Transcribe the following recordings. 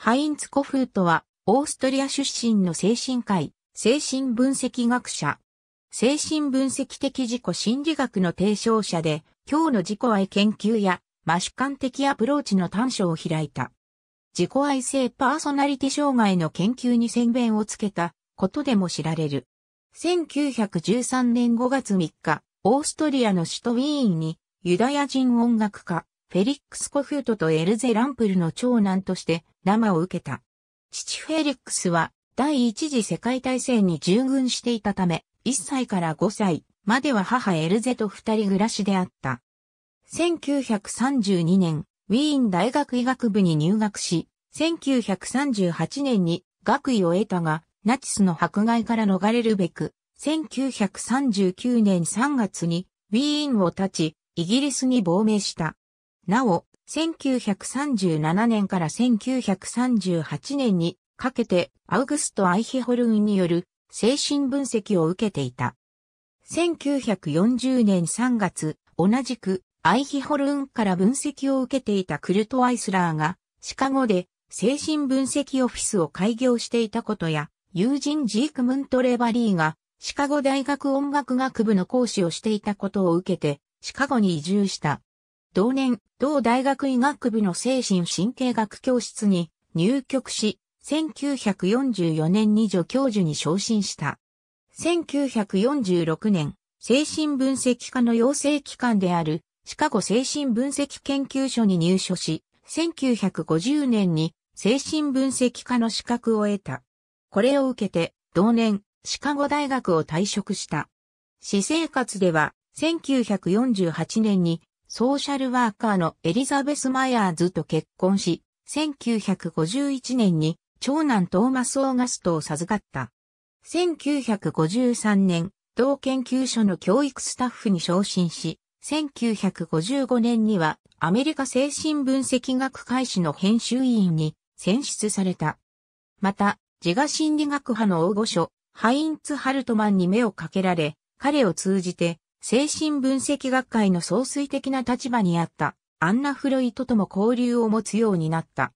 ハインツ・コフートは、オーストリア出身の精神科医、精神分析学者。精神分析的自己心理学の提唱者で、今日の自己愛研究や、マシカ観的アプローチの短所を開いた。自己愛性パーソナリティ障害の研究に宣言をつけたことでも知られる。1913年5月3日、オーストリアの首都ウィーンにユダヤ人音楽家、フェリックス・コフートとエルゼ・ランプルの長男として生を受けた。父フェリックスは第一次世界大戦に従軍していたため、1歳から5歳までは母エルゼと二人暮らしであった。1932年、ウィーン大学医学部に入学し、1938年に学位を得たが、ナチスの迫害から逃れるべく、1939年3月にウィーンを立ち、イギリスに亡命した。なお、1937年から1938年にかけてアウグスト・アイヒホルンによる精神分析を受けていた。1940年3月、同じくアイヒホルンから分析を受けていたクルト・アイスラーが、シカゴで精神分析オフィスを開業していたことや、友人ジーク・ムント・レバリーが、シカゴ大学音楽学部の講師をしていたことを受けて、シカゴに移住した。同年、同大学医学部の精神神経学教室に入局し、1944年に助教授に昇進した。1946年、精神分析科の養成機関であるシカゴ精神分析研究所に入所し、1950年に精神分析科の資格を得た。これを受けて、同年、シカゴ大学を退職した。私生活では、1948年にソーシャルワーカーのエリザベス・マイヤーズと結婚し、1951年に長男トーマス・オーガストを授かった。1953年、同研究所の教育スタッフに昇進し、1955年にはアメリカ精神分析学会誌の編集委員に選出された。また、自我心理学派の大御所、ハインツ・ハルトマンに目をかけられ、彼を通じて精神分析学会の総帥的な立場にあったアンナ・フロイトとも交流を持つようになった。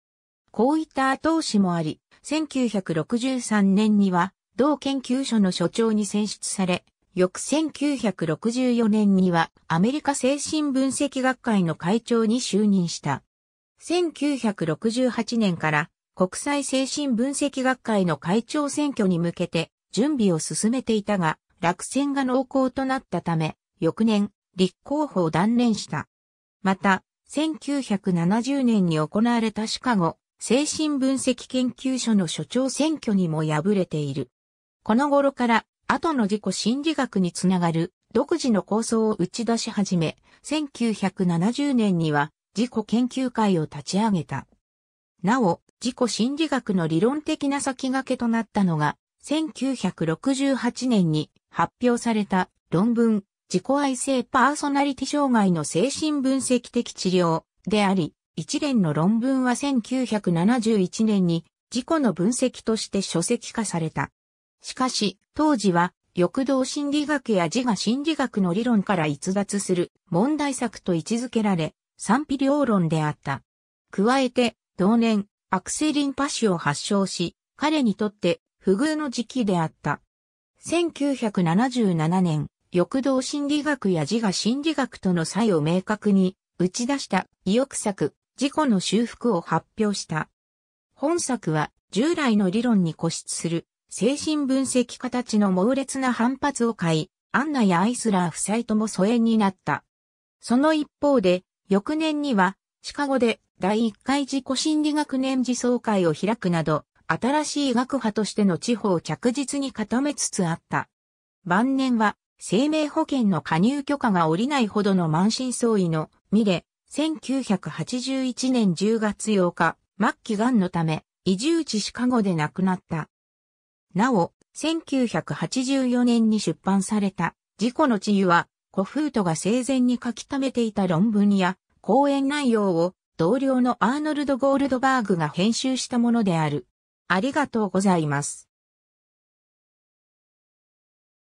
こういった後押しもあり、1963年には同研究所の所長に選出され、翌1964年にはアメリカ精神分析学会の会長に就任した。1968年から国際精神分析学会の会長選挙に向けて準備を進めていたが、落選が濃厚となったため、翌年、立候補を断念した。また、1970年に行われたシカゴ精神分析研究所の所長選挙にも敗れている。この頃から後の自己心理学につながる独自の構想を打ち出し始め、1970年には自己研究会を立ち上げた。なお、自己心理学の理論的な先駆けとなったのが、1968年に発表された論文、自己愛性パーソナリティ障害の精神分析的治療であり、一連の論文は1971年に自己の分析として書籍化された。しかし、当時は、欲動心理学や自我心理学の理論から逸脱する問題作と位置づけられ、賛否両論であった。加えて、同年、アクセリンパ腫を発症し、彼にとって不遇の時期であった。1977年、欲動心理学や自我心理学との差異を明確に打ち出した意欲作、自己の修復を発表した。本作は従来の理論に固執する精神分析家たちの猛烈な反発を買い、アンナやアイスラー夫妻とも疎遠になった。その一方で、翌年には、シカゴで第1回自己心理学年次総会を開くなど、新しい学派としての地方を着実に固めつつあった。晩年は、生命保険の加入許可が下りないほどの満身創痍の身で、1981年10月8日、末期癌のため、移住地シカゴで亡くなった。なお、1984年に出版された、事故の治癒は、古風とが生前に書き溜めていた論文や、講演内容を、同僚のアーノルド・ゴールドバーグが編集したものである。ありがとうございます。